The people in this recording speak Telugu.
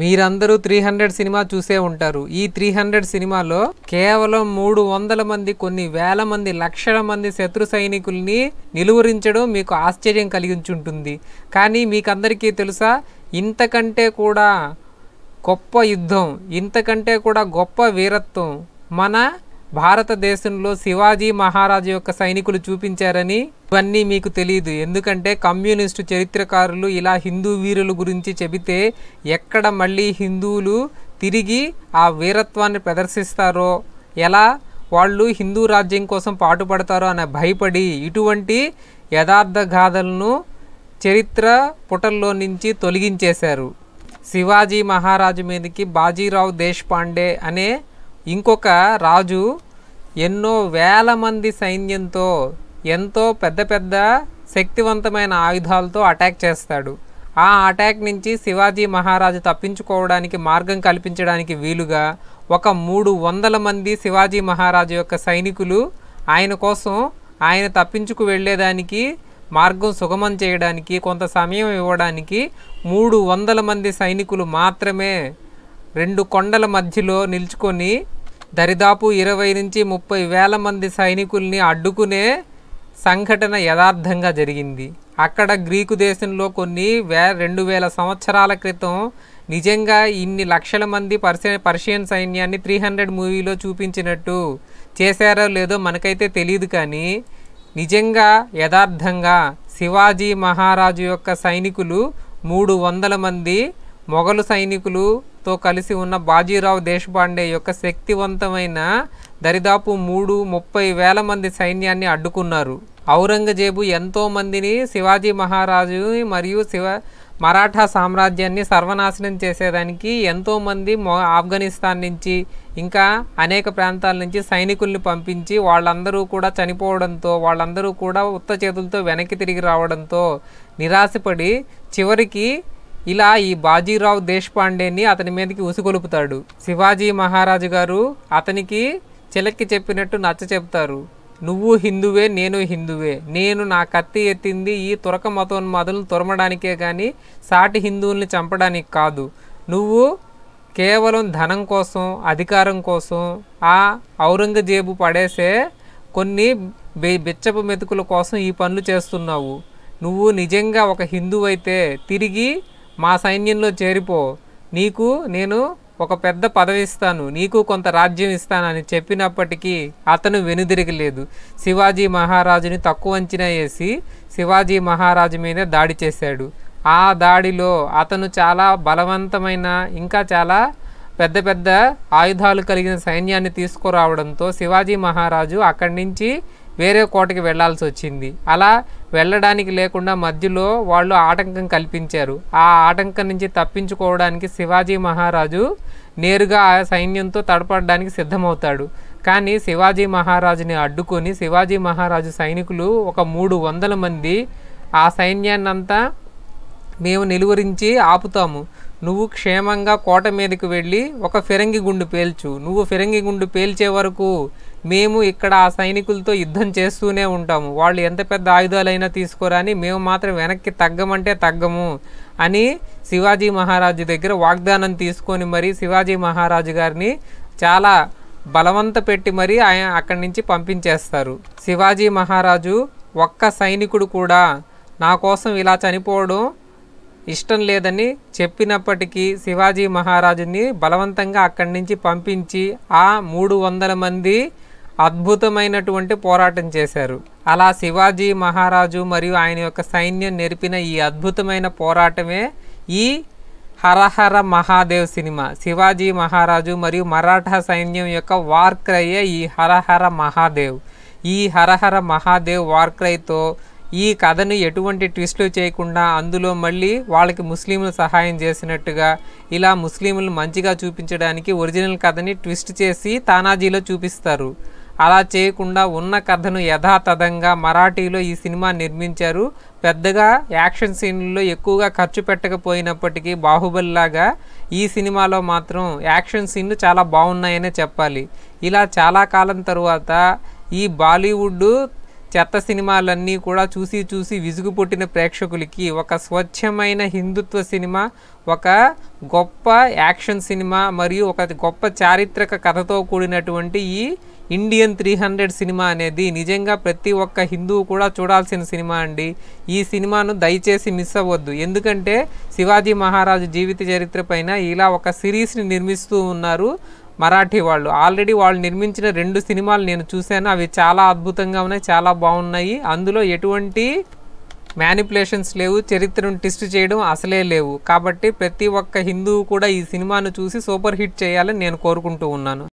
మీరందరూ త్రీ హండ్రెడ్ సినిమా చూసే ఉంటారు ఈ త్రీ హండ్రెడ్ సినిమాలో కేవలం మూడు వందల మంది కొన్ని వేల మంది లక్షల మంది శత్రు సైనికుల్ని నిలువరించడం మీకు ఆశ్చర్యం కలిగించుంటుంది కానీ మీకందరికీ తెలుసా ఇంతకంటే కూడా గొప్ప యుద్ధం ఇంతకంటే కూడా గొప్ప వీరత్వం మన భారతదేశంలో శివాజీ మహారాజు యొక్క సైనికులు చూపించారని ఇవన్నీ మీకు తెలియదు ఎందుకంటే కమ్యూనిస్టు చరిత్రకారులు ఇలా హిందూ వీరుల గురించి చెబితే ఎక్కడ మళ్ళీ హిందువులు తిరిగి ఆ వీరత్వాన్ని ప్రదర్శిస్తారో ఎలా వాళ్ళు హిందూ రాజ్యం కోసం పాటుపడతారో అనే భయపడి ఇటువంటి యథార్థ గాథలను చరిత్ర పుటల్లో నుంచి తొలగించేశారు శివాజీ మహారాజు మీదకి బాజీరావు దేశపాండే అనే ఇంకొక రాజు ఎన్నో వేల మంది సైన్యంతో ఎంతో పెద్ద పెద్ద శక్తివంతమైన ఆయుధాలతో అటాక్ చేస్తాడు ఆ అటాక్ నుంచి శివాజీ మహారాజు తప్పించుకోవడానికి మార్గం కల్పించడానికి వీలుగా ఒక మూడు వందల మంది శివాజీ మహారాజు యొక్క సైనికులు ఆయన కోసం ఆయన తప్పించుకు వెళ్ళేదానికి మార్గం సుగమం చేయడానికి కొంత సమయం ఇవ్వడానికి మూడు వందల మంది సైనికులు మాత్రమే రెండు కొండల మధ్యలో నిల్చుకొని దరిదాపు ఇరవై నుంచి ముప్పై వేల మంది సైనికుల్ని అడ్డుకునే సంఘటన యథార్థంగా జరిగింది అక్కడ గ్రీకు దేశంలో కొన్ని వే రెండు వేల సంవత్సరాల క్రితం నిజంగా ఇన్ని లక్షల మంది పర్సి పర్షియన్ సైన్యాన్ని త్రీ హండ్రెడ్ మూవీలో చూపించినట్టు చేశారో లేదో మనకైతే తెలియదు కానీ నిజంగా యథార్థంగా శివాజీ మహారాజు యొక్క సైనికులు మూడు వందల మంది మొఘలు సైనికులతో కలిసి ఉన్న బాజీరావు దేశపాండే యొక్క శక్తివంతమైన దరిదాపు మూడు ముప్పై వేల మంది సైన్యాన్ని అడ్డుకున్నారు ఔరంగజేబు ఎంతో మందిని శివాజీ మహారాజు మరియు శివ మరాఠా సామ్రాజ్యాన్ని సర్వనాశనం చేసేదానికి ఎంతోమంది ఆఫ్ఘనిస్తాన్ నుంచి ఇంకా అనేక ప్రాంతాల నుంచి సైనికుల్ని పంపించి వాళ్ళందరూ కూడా చనిపోవడంతో వాళ్ళందరూ కూడా ఉత్త చేతులతో వెనక్కి తిరిగి రావడంతో నిరాశపడి చివరికి ఇలా ఈ బాజీరావు దేశపాండేని అతని మీదకి ఉసుగొలుపుతాడు శివాజీ మహారాజు గారు అతనికి చిలక్కి చెప్పినట్టు నచ్చ చెప్తారు నువ్వు హిందువే నేను హిందువే నేను నా కత్తి ఎత్తింది ఈ తురక మతోన్మాదులను తురమడానికే కానీ సాటి హిందువుల్ని చంపడానికి కాదు నువ్వు కేవలం ధనం కోసం అధికారం కోసం ఆ ఔరంగజేబు పడేసే కొన్ని బిచ్చపు మెతుకుల కోసం ఈ పనులు చేస్తున్నావు నువ్వు నిజంగా ఒక హిందువైతే తిరిగి మా సైన్యంలో చేరిపో నీకు నేను ఒక పెద్ద పదవి ఇస్తాను నీకు కొంత రాజ్యం ఇస్తానని చెప్పినప్పటికీ అతను వెనుదిరగలేదు శివాజీ మహారాజుని తక్కువ అంచనా వేసి శివాజీ మహారాజు మీద దాడి చేశాడు ఆ దాడిలో అతను చాలా బలవంతమైన ఇంకా చాలా పెద్ద పెద్ద ఆయుధాలు కలిగిన సైన్యాన్ని తీసుకురావడంతో శివాజీ మహారాజు అక్కడి నుంచి వేరే కోటకి వెళ్లాల్సి వచ్చింది అలా వెళ్ళడానికి లేకుండా మధ్యలో వాళ్ళు ఆటంకం కల్పించారు ఆ ఆటంకం నుంచి తప్పించుకోవడానికి శివాజీ మహారాజు నేరుగా ఆ సైన్యంతో తడపడడానికి సిద్ధమవుతాడు కానీ శివాజీ మహారాజుని అడ్డుకొని శివాజీ మహారాజు సైనికులు ఒక మూడు వందల మంది ఆ సైన్యాన్నంతా మేము నిలువరించి ఆపుతాము నువ్వు క్షేమంగా కోట మీదకు వెళ్ళి ఒక ఫిరంగి గుండు పేల్చు నువ్వు ఫిరంగి గుండు పేల్చే వరకు మేము ఇక్కడ ఆ సైనికులతో యుద్ధం చేస్తూనే ఉంటాము వాళ్ళు ఎంత పెద్ద ఆయుధాలైనా తీసుకోరాని మేము మాత్రం వెనక్కి తగ్గమంటే తగ్గము అని శివాజీ మహారాజు దగ్గర వాగ్దానం తీసుకొని మరి శివాజీ మహారాజు గారిని చాలా బలవంత పెట్టి మరీ ఆయన అక్కడి నుంచి పంపించేస్తారు శివాజీ మహారాజు ఒక్క సైనికుడు కూడా నా కోసం ఇలా చనిపోవడం ఇష్టం లేదని చెప్పినప్పటికీ శివాజీ మహారాజుని బలవంతంగా అక్కడి నుంచి పంపించి ఆ మూడు వందల మంది అద్భుతమైనటువంటి పోరాటం చేశారు అలా శివాజీ మహారాజు మరియు ఆయన యొక్క సైన్యం నేర్పిన ఈ అద్భుతమైన పోరాటమే ఈ హరహర మహాదేవ్ సినిమా శివాజీ మహారాజు మరియు మరాఠా సైన్యం యొక్క వార్క్రయ్యే ఈ హరహర మహాదేవ్ ఈ హరహర మహాదేవ్ వార్క్రైతో ఈ కథను ఎటువంటి ట్విస్టులు చేయకుండా అందులో మళ్ళీ వాళ్ళకి ముస్లింలు సహాయం చేసినట్టుగా ఇలా ముస్లింలు మంచిగా చూపించడానికి ఒరిజినల్ కథని ట్విస్ట్ చేసి తానాజీలో చూపిస్తారు అలా చేయకుండా ఉన్న కథను యథాతథంగా మరాఠీలో ఈ సినిమా నిర్మించారు పెద్దగా యాక్షన్ సీన్లలో ఎక్కువగా ఖర్చు పెట్టకపోయినప్పటికీ బాహుబలిలాగా ఈ సినిమాలో మాత్రం యాక్షన్ సీన్లు చాలా బాగున్నాయనే చెప్పాలి ఇలా చాలా కాలం తరువాత ఈ బాలీవుడ్ చెత్త సినిమాలన్నీ కూడా చూసి చూసి విసుగు పుట్టిన ప్రేక్షకులకి ఒక స్వచ్ఛమైన హిందుత్వ సినిమా ఒక గొప్ప యాక్షన్ సినిమా మరియు ఒక గొప్ప చారిత్రక కథతో కూడినటువంటి ఈ ఇండియన్ త్రీ హండ్రెడ్ సినిమా అనేది నిజంగా ప్రతి ఒక్క హిందువు కూడా చూడాల్సిన సినిమా అండి ఈ సినిమాను దయచేసి మిస్ అవ్వద్దు ఎందుకంటే శివాజీ మహారాజు జీవిత చరిత్ర పైన ఇలా ఒక సిరీస్ని నిర్మిస్తూ ఉన్నారు మరాఠీ వాళ్ళు ఆల్రెడీ వాళ్ళు నిర్మించిన రెండు సినిమాలు నేను చూశాను అవి చాలా అద్భుతంగా ఉన్నాయి చాలా బాగున్నాయి అందులో ఎటువంటి మ్యానిపులేషన్స్ లేవు చరిత్రను టెస్ట్ చేయడం అసలే లేవు కాబట్టి ప్రతి ఒక్క హిందువు కూడా ఈ సినిమాను చూసి సూపర్ హిట్ చేయాలని నేను కోరుకుంటూ ఉన్నాను